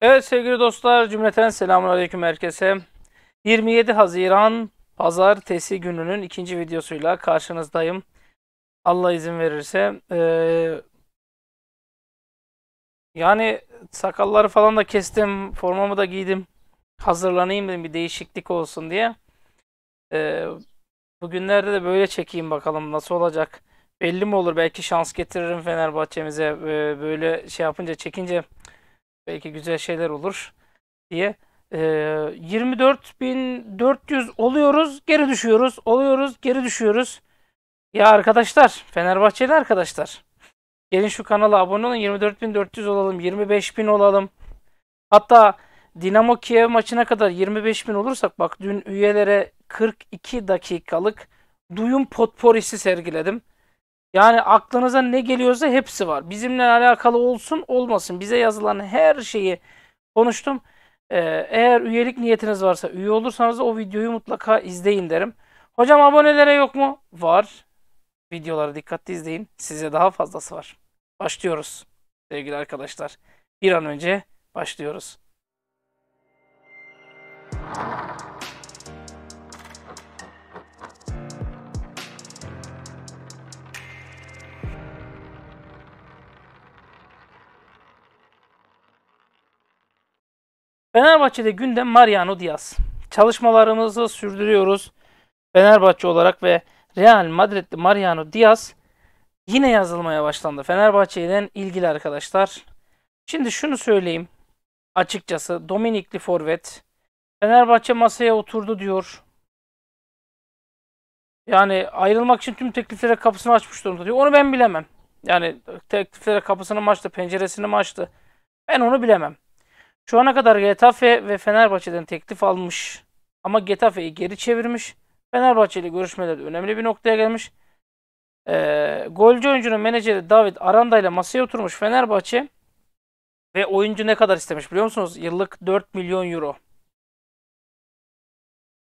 Evet sevgili dostlar, cümleten selamun aleyküm herkese. 27 Haziran Pazartesi gününün ikinci videosuyla karşınızdayım. Allah izin verirse. Ee, yani sakalları falan da kestim, formamı da giydim. Hazırlanayım dedim bir değişiklik olsun diye. Ee, bugünlerde de böyle çekeyim bakalım nasıl olacak. Belli mi olur belki şans getiririm Fenerbahçe'mize ee, böyle şey yapınca çekince... Belki güzel şeyler olur diye. E, ee, 24.400 oluyoruz, geri düşüyoruz, oluyoruz, geri düşüyoruz. Ya arkadaşlar, Fenerbahçeli arkadaşlar. Gelin şu kanala abone olun. 24.400 olalım, 25.000 olalım. Hatta Dinamo Kiev maçına kadar 25.000 olursak bak dün üyelere 42 dakikalık duyum potporisi sergiledim. Yani aklınıza ne geliyorsa hepsi var. Bizimle alakalı olsun olmasın. Bize yazılan her şeyi konuştum. Ee, eğer üyelik niyetiniz varsa üye olursanız o videoyu mutlaka izleyin derim. Hocam abonelere yok mu? Var. Videoları dikkatli izleyin. Size daha fazlası var. Başlıyoruz sevgili arkadaşlar. Bir an önce başlıyoruz. Fenerbahçe'de gündem Mariano Diaz. Çalışmalarımızı sürdürüyoruz. Fenerbahçe olarak ve Real Madrid'li Mariano Diaz yine yazılmaya başlandı. Fenerbahçe'den ilgili arkadaşlar. Şimdi şunu söyleyeyim. Açıkçası Dominikli forvet Fenerbahçe masaya oturdu diyor. Yani ayrılmak için tüm tekliflere kapısını açmış durumda diyor. Onu ben bilemem. Yani tekliflere kapısını mı açtı, penceresini mi açtı? Ben onu bilemem. Şu ana kadar Getafe ve Fenerbahçe'den teklif almış ama Getafe'yi geri çevirmiş. Fenerbahçe ile görüşmelerde önemli bir noktaya gelmiş. Ee, golcü oyuncunun menajeri David Aranda ile masaya oturmuş Fenerbahçe ve oyuncu ne kadar istemiş biliyor musunuz? Yıllık 4 milyon euro.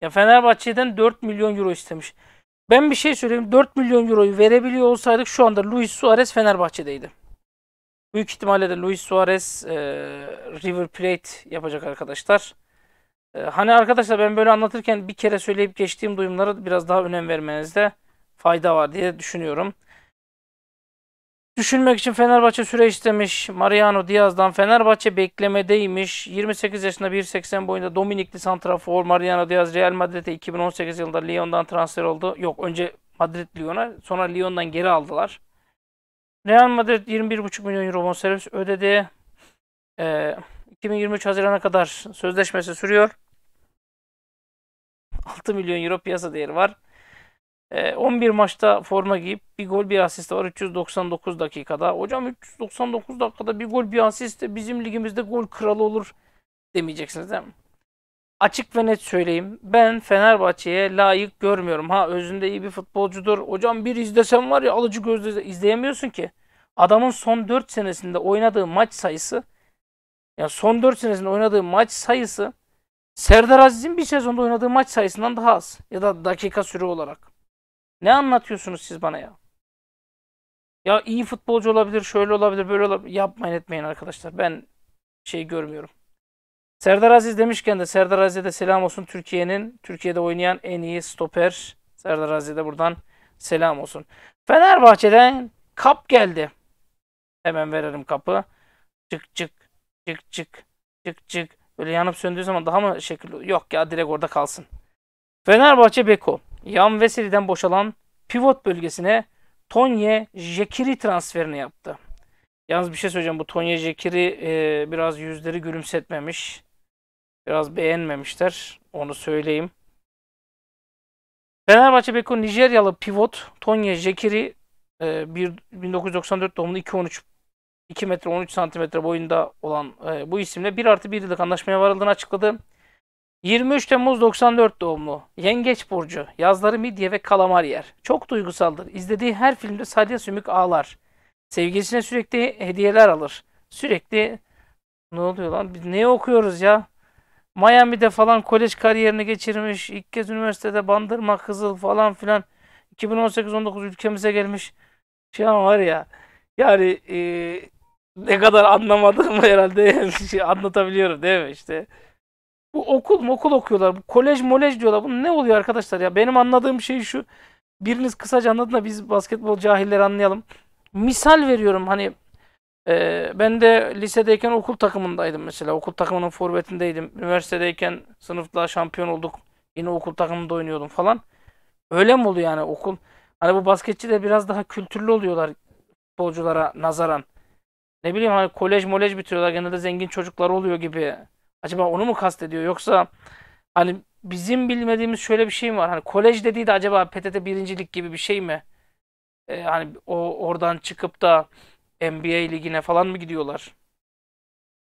Ya Fenerbahçe'den 4 milyon euro istemiş. Ben bir şey söyleyeyim. 4 milyon euroyu verebiliyor olsaydık şu anda Luis Suarez Fenerbahçe'deydi. Büyük ihtimalle de Luis Suarez e, River Plate yapacak arkadaşlar. E, hani arkadaşlar ben böyle anlatırken bir kere söyleyip geçtiğim duyumlara biraz daha önem vermenizde fayda var diye düşünüyorum. Düşünmek için Fenerbahçe süre istemiş. Mariano Diaz'dan Fenerbahçe beklemedeymiş. 28 yaşında 1.80 boyunda Dominikli Santrafor Mariano Diaz Real Madrid'e 2018 yılında Lyon'dan transfer oldu. Yok önce Madrid Lyon'a sonra Lyon'dan geri aldılar. Real Madrid 21,5 milyon euro bonservis ödedi. E, ee, 2023 Haziran'a kadar sözleşmesi sürüyor. 6 milyon euro piyasa değeri var. E, ee, 11 maçta forma giyip bir gol bir asist var 399 dakikada. Hocam 399 dakikada bir gol bir asist bizim ligimizde gol kralı olur demeyeceksiniz değil mi? açık ve net söyleyeyim. Ben Fenerbahçe'ye layık görmüyorum. Ha özünde iyi bir futbolcudur. Hocam bir izlesem var ya alıcı gözle izleyemiyorsun ki. Adamın son 4 senesinde oynadığı maç sayısı yani son 4 senesinde oynadığı maç sayısı Serdar Aziz'in bir sezonda oynadığı maç sayısından daha az. Ya da dakika sürü olarak. Ne anlatıyorsunuz siz bana ya? Ya iyi futbolcu olabilir, şöyle olabilir, böyle olabilir. Yapmayın etmeyin arkadaşlar. Ben şey görmüyorum. Serdar Aziz demişken de Serdar Aziz'e de selam olsun. Türkiye'nin, Türkiye'de oynayan en iyi stoper Serdar Aziz'e de buradan selam olsun. Fenerbahçe'den kap geldi. Hemen verelim kapı. Çık çık çık çık çık çık. Böyle yanıp söndüğü zaman daha mı şekil? Yok ya direkt orada kalsın. Fenerbahçe Beko. Yan Veseli'den boşalan pivot bölgesine Tonye Jekiri transferini yaptı. Yalnız bir şey söyleyeceğim. Bu Tonye Jekiri e, biraz yüzleri gülümsetmemiş. Biraz beğenmemişler. Onu söyleyeyim. Fenerbahçe Beko Nijeryalı pivot Tonya Jekiri 1994 e, doğumlu 2.13 2 metre 13 santimetre boyunda olan e, bu isimle 1 artı 1 yıllık anlaşmaya varıldığını açıkladı. 23 Temmuz 94 doğumlu. Yengeç Burcu. Yazları midye ve kalamar yer. Çok duygusaldır. İzlediği her filmde salya sümük ağlar. Sevgilisine sürekli hediyeler alır. Sürekli ne oluyor lan? Biz ne okuyoruz ya? Miami'de falan kolej kariyerini geçirmiş. İlk kez üniversitede Bandırma, Kızıl falan filan. 2018-19 ülkemize gelmiş. Şu an var ya. Yani e, ne kadar anlamadığımı herhalde şey anlatabiliyorum değil mi işte. Bu okul okul okuyorlar. Bu kolej molej diyorlar. Bu ne oluyor arkadaşlar ya? Benim anladığım şey şu. Biriniz kısaca anladın da biz basketbol cahilleri anlayalım. Misal veriyorum hani ee, ben de lisedeyken okul takımındaydım mesela. Okul takımının forvetindeydim. Üniversitedeyken sınıfta şampiyon olduk. Yine okul takımında oynuyordum falan. Öyle mi oluyor yani okul? Hani bu basketçi de biraz daha kültürlü oluyorlar futbolculara nazaran. Ne bileyim hani kolej molej bitiriyorlar. Genelde zengin çocuklar oluyor gibi. Acaba onu mu kastediyor yoksa hani bizim bilmediğimiz şöyle bir şey mi var? Hani kolej dediği de acaba PTT birincilik gibi bir şey mi? Ee, hani o oradan çıkıp da NBA ligine falan mı gidiyorlar?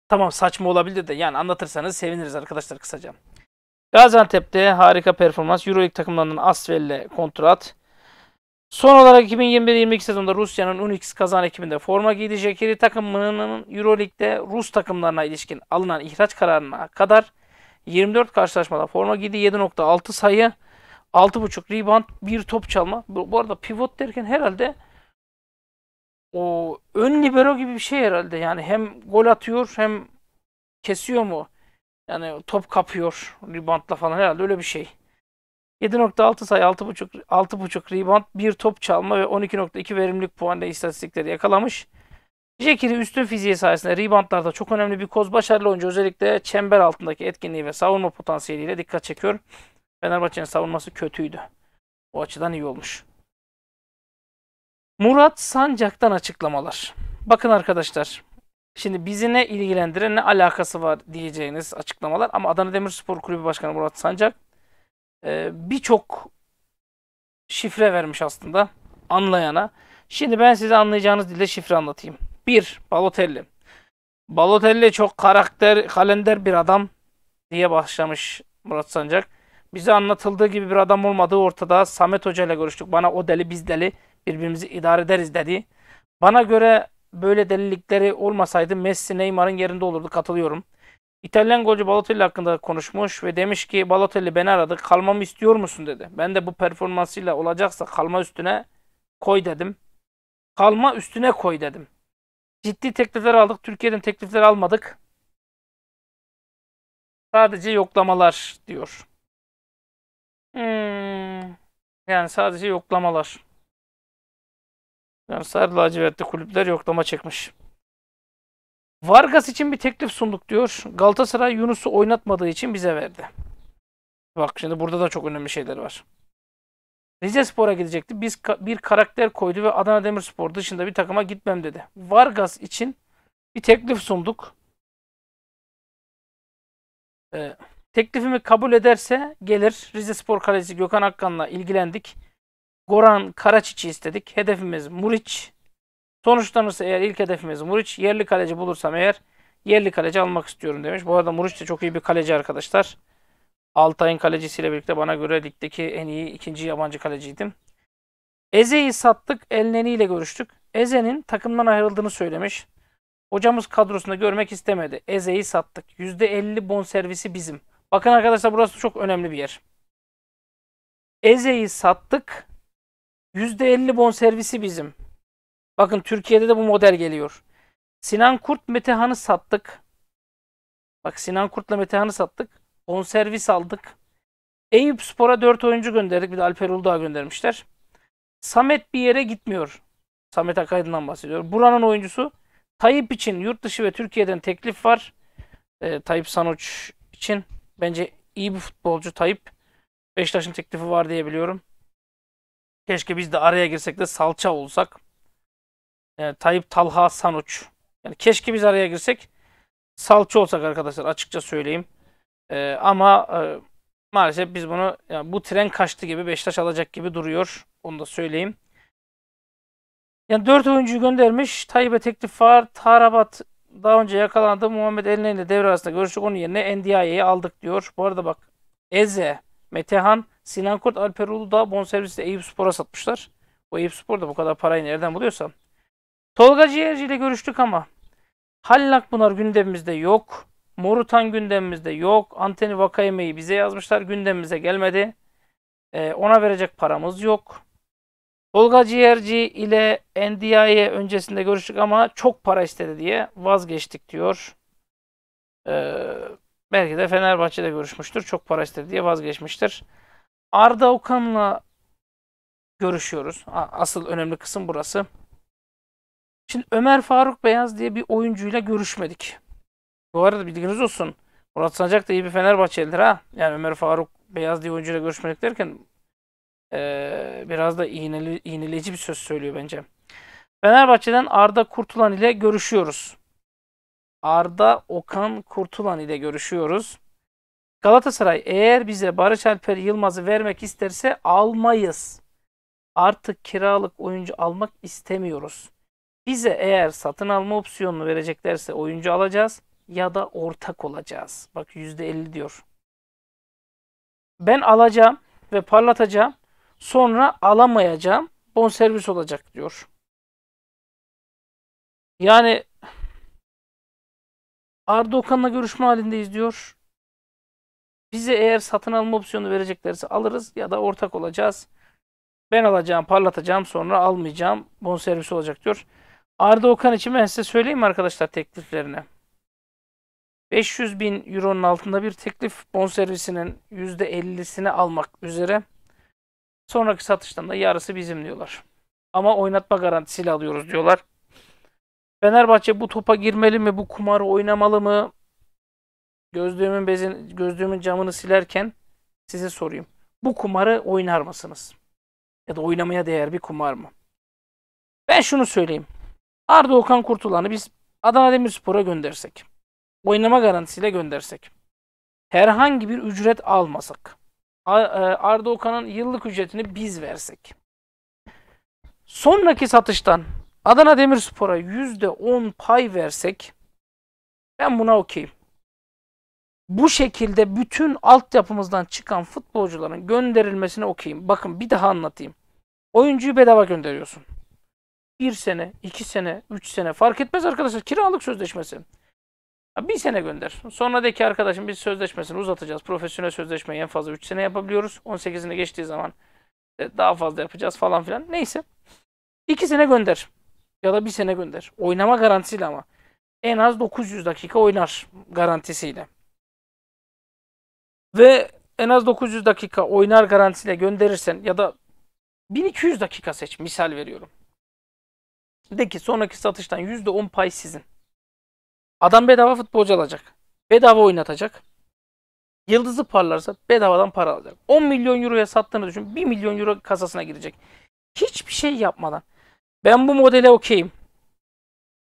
Tamam saçma olabilir de yani anlatırsanız seviniriz arkadaşlar kısaca. Gaziantep'te harika performans. Euroleague takımlarının Asvel'le kontrat. Son olarak 2021-22 sezonda Rusya'nın Unix kazan ekibinde forma giydi. Jekeri takımının Euroleague'de Rus takımlarına ilişkin alınan ihraç kararına kadar 24 karşılaşmada forma giydi. 7.6 sayı, 6.5 rebound, 1 top çalma. Bu, bu arada pivot derken herhalde o ön libero gibi bir şey herhalde. Yani hem gol atıyor hem kesiyor mu? Yani top kapıyor reboundla falan herhalde öyle bir şey. 7.6 sayı, 6.5 6.5 rebound, 1 top çalma ve 12.2 verimlilik puanla istatistikleri yakalamış. Jekiri üstün fiziği sayesinde reboundlarda çok önemli bir koz başarılı oyuncu. Özellikle çember altındaki etkinliği ve savunma potansiyeliyle dikkat çekiyor. Fenerbahçe'nin savunması kötüydü. O açıdan iyi olmuş. Murat Sancak'tan açıklamalar. Bakın arkadaşlar. Şimdi bizi ne ilgilendirir ne alakası var diyeceğiniz açıklamalar. Ama Adana Demirspor Kulübü Başkanı Murat Sancak e, birçok şifre vermiş aslında anlayana. Şimdi ben size anlayacağınız dille şifre anlatayım. 1. Balotelli. Balotelli çok karakter, kalender bir adam diye başlamış Murat Sancak. Bize anlatıldığı gibi bir adam olmadığı ortada. Samet Hoca ile görüştük. Bana o deli biz deli birbirimizi idare ederiz dedi. Bana göre böyle delilikleri olmasaydı Messi Neymar'ın yerinde olurdu katılıyorum. İtalyan golcü Balotelli hakkında konuşmuş ve demiş ki Balotelli beni aradı kalmamı istiyor musun dedi. Ben de bu performansıyla olacaksa kalma üstüne koy dedim. Kalma üstüne koy dedim. Ciddi teklifler aldık. Türkiye'den teklifler almadık. Sadece yoklamalar diyor. Hmm. Yani sadece yoklamalar. Yani sarı lacivertli kulüpler yoklama çekmiş. Vargas için bir teklif sunduk diyor. Galatasaray Yunus'u oynatmadığı için bize verdi. Bak şimdi burada da çok önemli şeyler var. Rize Spor'a gidecekti. Biz ka- bir karakter koydu ve Adana Demirspor dışında bir takıma gitmem dedi. Vargas için bir teklif sunduk. Ee, teklifimi kabul ederse gelir. Rize Spor kalecisi Gökhan Akkan'la ilgilendik. Goran Karaçiç'i istedik. Hedefimiz Muriç. Sonuçlanırsa eğer ilk hedefimiz Muriç. Yerli kaleci bulursam eğer yerli kaleci almak istiyorum demiş. Bu arada Muriç de çok iyi bir kaleci arkadaşlar. Altay'ın kalecisiyle birlikte bana göre ligdeki en iyi ikinci yabancı kaleciydim. Eze'yi sattık. Elneni ile görüştük. Eze'nin takımdan ayrıldığını söylemiş. Hocamız kadrosunda görmek istemedi. Eze'yi sattık. %50 bon servisi bizim. Bakın arkadaşlar burası çok önemli bir yer. Eze'yi sattık. %50 bon servisi bizim. Bakın Türkiye'de de bu model geliyor. Sinan Kurt Metehan'ı sattık. Bak Sinan Kurt'la Metehan'ı sattık. Bon servis aldık. Eyüp Spor'a 4 oyuncu gönderdik. Bir de Alper Uludağ göndermişler. Samet bir yere gitmiyor. Samet Akaydın'dan bahsediyor. Buranın oyuncusu Tayyip için yurt dışı ve Türkiye'den teklif var. E, Tayyip Sanoç için. Bence iyi bir futbolcu Tayyip. Beşiktaş'ın teklifi var diye biliyorum. Keşke biz de araya girsek de salça olsak. Yani ee, Tayyip Talha Sanuç. Yani keşke biz araya girsek salça olsak arkadaşlar açıkça söyleyeyim. Ee, ama e, maalesef biz bunu yani bu tren kaçtı gibi Beşiktaş alacak gibi duruyor. Onu da söyleyeyim. Yani 4 oyuncuyu göndermiş. Tayyip'e teklif var. Tarabat daha önce yakalandı. Muhammed Elney ile devre arasında görüştük. Onun yerine Ndiaye'yi aldık diyor. Bu arada bak Eze Metehan, Sinan Kurt, Alper Uludağ bonservisi de Eyüp Spor'a satmışlar. O Eyüp Spor da bu kadar parayı nereden buluyorsa. Tolga Ciğerci ile görüştük ama Hallak Bunar gündemimizde yok. Morutan gündemimizde yok. Anteni Vakayeme'yi bize yazmışlar. Gündemimize gelmedi. Ee, ona verecek paramız yok. Tolga Ciğerci ile NDI'ye öncesinde görüştük ama çok para istedi diye vazgeçtik diyor. Ee, Belki de Fenerbahçe'de görüşmüştür. Çok para istedi diye vazgeçmiştir. Arda Okan'la görüşüyoruz. Asıl önemli kısım burası. Şimdi Ömer Faruk Beyaz diye bir oyuncuyla görüşmedik. Bu arada bilginiz olsun. Murat Sancak da iyi bir Fenerbahçelidir ha. Yani Ömer Faruk Beyaz diye oyuncuyla görüşmedik derken ee, biraz da iğneli, iğneleyici bir söz söylüyor bence. Fenerbahçe'den Arda Kurtulan ile görüşüyoruz. Arda Okan Kurtulan ile görüşüyoruz. Galatasaray eğer bize Barış Alper Yılmaz'ı vermek isterse almayız. Artık kiralık oyuncu almak istemiyoruz. Bize eğer satın alma opsiyonunu vereceklerse oyuncu alacağız ya da ortak olacağız. Bak %50 diyor. Ben alacağım ve parlatacağım. Sonra alamayacağım. Bonservis olacak diyor. Yani Arda Okan'la görüşme halindeyiz diyor. Bize eğer satın alma opsiyonu vereceklerse alırız ya da ortak olacağız. Ben alacağım, parlatacağım sonra almayacağım. bon servisi olacak diyor. Arda Okan için ben size söyleyeyim arkadaşlar tekliflerini? 500 bin euronun altında bir teklif bon bonservisinin %50'sini almak üzere. Sonraki satıştan da yarısı bizim diyorlar. Ama oynatma garantisiyle alıyoruz diyorlar. Fenerbahçe bu topa girmeli mi? Bu kumarı oynamalı mı? Gözlüğümün bezin, gözlüğümün camını silerken size sorayım. Bu kumarı oynar mısınız? Ya da oynamaya değer bir kumar mı? Ben şunu söyleyeyim. Arda Okan Kurtulan'ı biz Adana Demirspor'a göndersek, oynama garantisiyle göndersek, herhangi bir ücret almasak, e, Arda Okan'ın yıllık ücretini biz versek, sonraki satıştan Adana Demirspor'a %10 pay versek ben buna okeyim. Bu şekilde bütün altyapımızdan çıkan futbolcuların gönderilmesine okeyim. Bakın bir daha anlatayım. Oyuncuyu bedava gönderiyorsun. Bir sene, iki sene, üç sene fark etmez arkadaşlar. Kiralık sözleşmesi. Bir sene gönder. Sonra de ki arkadaşım biz sözleşmesini uzatacağız. Profesyonel sözleşmeyi en fazla 3 sene yapabiliyoruz. 18'ine geçtiği zaman e, daha fazla yapacağız falan filan. Neyse. 2 sene gönder ya da bir sene gönder. Oynama garantisiyle ama. En az 900 dakika oynar garantisiyle. Ve en az 900 dakika oynar garantisiyle gönderirsen ya da 1200 dakika seç misal veriyorum. De ki sonraki satıştan %10 pay sizin. Adam bedava futbolcu alacak. Bedava oynatacak. Yıldızı parlarsa bedavadan para alacak. 10 milyon euroya sattığını düşün. 1 milyon euro kasasına girecek. Hiçbir şey yapmadan. Ben bu modele okeyim.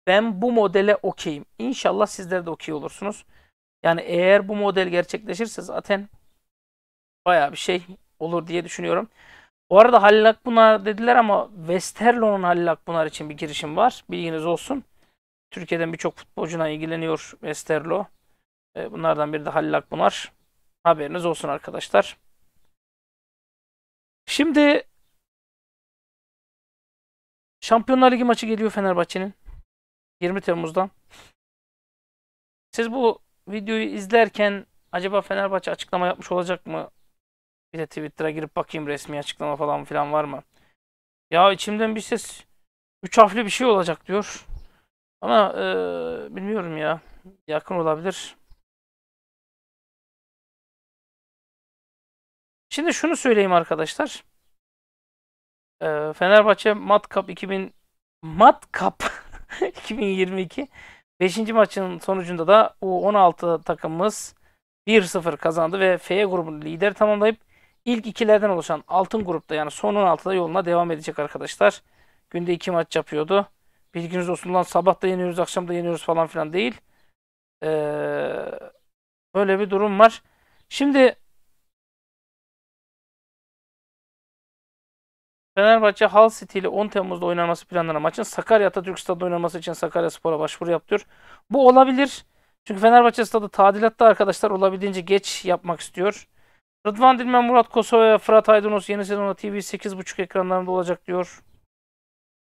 Ben bu modele okeyim. İnşallah sizler de okey olursunuz. Yani eğer bu model gerçekleşirse zaten baya bir şey olur diye düşünüyorum. Bu arada Halil Akpınar dediler ama Westerlo'nun Halil Akpınar için bir girişim var. Bilginiz olsun. Türkiye'den birçok futbolcuna ilgileniyor Westerlo. Ee, bunlardan biri de Halil Akpınar. Haberiniz olsun arkadaşlar. Şimdi Şampiyonlar Ligi maçı geliyor Fenerbahçe'nin. 20 Temmuz'dan. Siz bu videoyu izlerken acaba Fenerbahçe açıklama yapmış olacak mı? Bir de Twitter'a girip bakayım resmi açıklama falan filan var mı? Ya içimden bir ses 3 harfli bir şey olacak diyor. Ama e, bilmiyorum ya. Yakın olabilir. Şimdi şunu söyleyeyim arkadaşlar. E, Fenerbahçe Mat Cup 2000 Mat Cup 2022 5. maçın sonucunda da U16 takımımız 1-0 kazandı ve F grubunu lider tamamlayıp ilk ikilerden oluşan altın grupta yani son 16'da yoluna devam edecek arkadaşlar. Günde iki maç yapıyordu. Bilginiz olsun lan sabah da yeniyoruz akşam da yeniyoruz falan filan değil. Ee, böyle bir durum var. Şimdi Fenerbahçe Hal City ile 10 Temmuz'da oynanması planlanan maçın Sakarya Atatürk Stadı'nda oynanması için Sakarya Spor'a başvuru yapıyor. Bu olabilir. Çünkü Fenerbahçe Stadı tadilatta arkadaşlar olabildiğince geç yapmak istiyor. Rıdvan Dilmen, Murat Kosova ve Fırat Aydınos yeni sezonda TV 8.5 ekranlarında olacak diyor.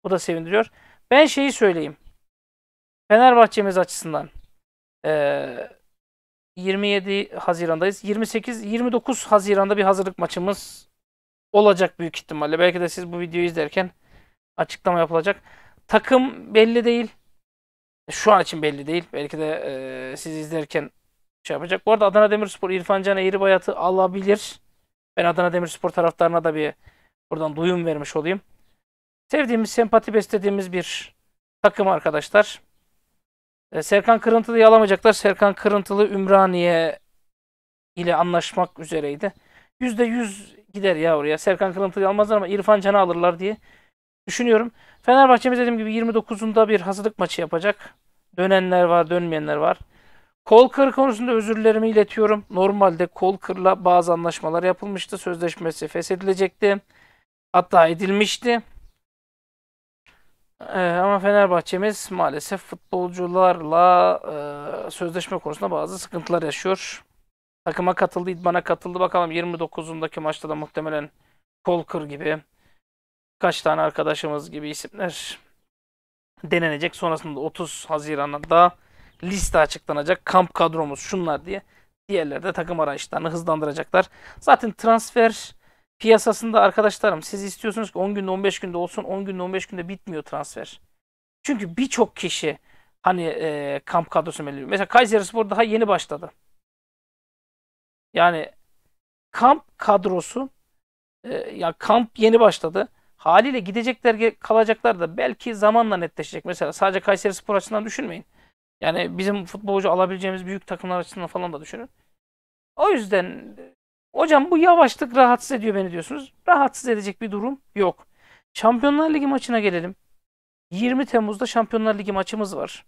Bu da sevindiriyor. Ben şeyi söyleyeyim. Fenerbahçe'miz açısından ee, 27 Haziran'dayız. 28-29 Haziran'da bir hazırlık maçımız olacak büyük ihtimalle. Belki de siz bu videoyu izlerken açıklama yapılacak. Takım belli değil. Şu an için belli değil. Belki de e, siz izlerken şey yapacak. Bu arada Adana Demirspor İrfan Cana Can Eğribayat'ı alabilir. Ben Adana Demirspor taraftarına da bir buradan duyum vermiş olayım. Sevdiğimiz, sempati beslediğimiz bir takım arkadaşlar. E, Serkan Kırıntılı'yı alamayacaklar. Serkan Kırıntılı Ümraniye ile anlaşmak üzereydi. %100 gider ya oraya. Serkan Kırıntı'yı almazlar ama İrfan Can'ı alırlar diye düşünüyorum. Fenerbahçe'miz dediğim gibi 29'unda bir hazırlık maçı yapacak. Dönenler var, dönmeyenler var. Kol kır konusunda özürlerimi iletiyorum. Normalde kol kırla bazı anlaşmalar yapılmıştı. Sözleşmesi feshedilecekti. Hatta edilmişti. Ee, ama Fenerbahçe'miz maalesef futbolcularla e, sözleşme konusunda bazı sıkıntılar yaşıyor. Takıma katıldı, idmana katıldı. Bakalım 29'undaki maçta da muhtemelen Kolkır gibi kaç tane arkadaşımız gibi isimler denenecek. Sonrasında 30 Haziran'da da liste açıklanacak. Kamp kadromuz şunlar diye. Diğerleri de takım arayışlarını hızlandıracaklar. Zaten transfer piyasasında arkadaşlarım siz istiyorsunuz ki 10 günde 15 günde olsun 10 günde 15 günde bitmiyor transfer. Çünkü birçok kişi hani e, kamp kadrosu belirliyor. Mesela Kayseri Spor daha yeni başladı. Yani kamp kadrosu e, ya kamp yeni başladı. Haliyle gidecekler kalacaklar da belki zamanla netleşecek. Mesela sadece Kayseri Spor açısından düşünmeyin. Yani bizim futbolcu alabileceğimiz büyük takımlar açısından falan da düşünün. O yüzden hocam bu yavaşlık rahatsız ediyor beni diyorsunuz. Rahatsız edecek bir durum yok. Şampiyonlar Ligi maçına gelelim. 20 Temmuz'da Şampiyonlar Ligi maçımız var.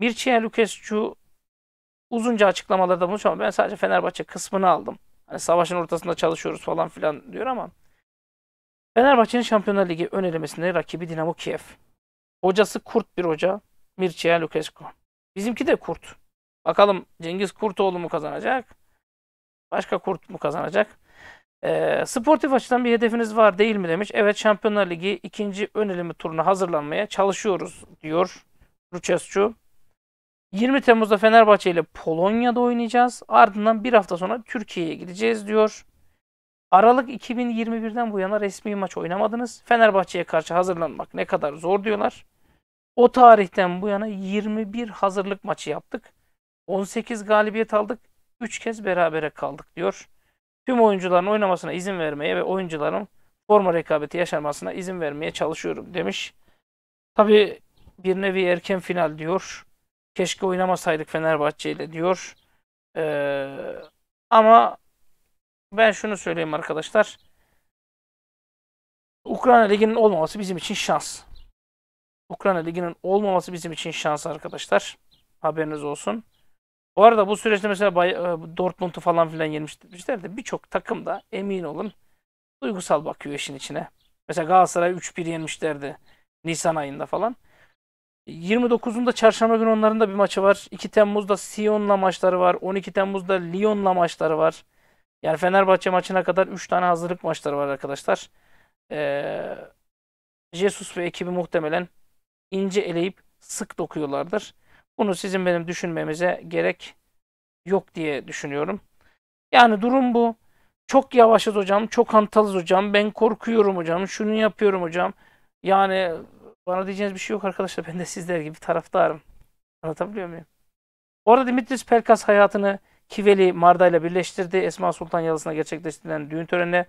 Bir Lukescu uzunca açıklamalarda bulmuş ama ben sadece Fenerbahçe kısmını aldım. Hani savaşın ortasında çalışıyoruz falan filan diyor ama Fenerbahçe'nin Şampiyonlar Ligi ön elemesinde rakibi Dinamo Kiev. Hocası kurt bir hoca Mircea Lucescu. Bizimki de kurt. Bakalım Cengiz Kurtoğlu mu kazanacak? Başka kurt mu kazanacak? E, sportif açıdan bir hedefiniz var değil mi demiş. Evet Şampiyonlar Ligi ikinci ön eleme turuna hazırlanmaya çalışıyoruz diyor Lucescu. 20 Temmuz'da Fenerbahçe ile Polonya'da oynayacağız. Ardından bir hafta sonra Türkiye'ye gideceğiz diyor. Aralık 2021'den bu yana resmi maç oynamadınız. Fenerbahçe'ye karşı hazırlanmak ne kadar zor diyorlar. O tarihten bu yana 21 hazırlık maçı yaptık. 18 galibiyet aldık. 3 kez berabere kaldık diyor. Tüm oyuncuların oynamasına izin vermeye ve oyuncuların forma rekabeti yaşamasına izin vermeye çalışıyorum demiş. Tabi bir nevi erken final diyor. Keşke oynamasaydık Fenerbahçe ile diyor. Ee, ama ben şunu söyleyeyim arkadaşlar. Ukrayna Ligi'nin olmaması bizim için şans. Ukrayna Ligi'nin olmaması bizim için şans arkadaşlar. Haberiniz olsun. Bu arada bu süreçte mesela e, Dortmund'u falan filan yenmişler de birçok takım da emin olun duygusal bakıyor işin içine. Mesela Galatasaray 3-1 yenmişlerdi Nisan ayında falan. 29'unda çarşamba günü onların da bir maçı var. 2 Temmuz'da Sion'la maçları var. 12 Temmuz'da Lyon'la maçları var. Yani Fenerbahçe maçına kadar 3 tane hazırlık maçları var arkadaşlar. Ee, Jesus ve ekibi muhtemelen ince eleyip sık dokuyorlardır. Bunu sizin benim düşünmemize gerek yok diye düşünüyorum. Yani durum bu. Çok yavaşız hocam, çok hantalız hocam, ben korkuyorum hocam, şunu yapıyorum hocam. Yani bana diyeceğiniz bir şey yok arkadaşlar. Ben de sizler gibi taraftarım. Anlatabiliyor muyum? Orada Dimitris Pelkas hayatını Kiveli Marda ile birleştirdi. Esma Sultan Yalısı'na gerçekleştirilen düğün törenine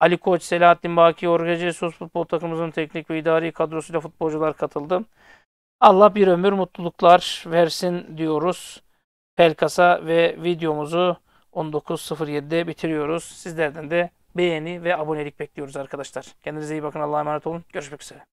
Ali Koç, Selahattin Baki, Orge Jesus futbol takımımızın teknik ve idari kadrosuyla futbolcular katıldı. Allah bir ömür mutluluklar versin diyoruz. Pelkas'a ve videomuzu 19.07'de bitiriyoruz. Sizlerden de beğeni ve abonelik bekliyoruz arkadaşlar. Kendinize iyi bakın. Allah'a emanet olun. Görüşmek üzere.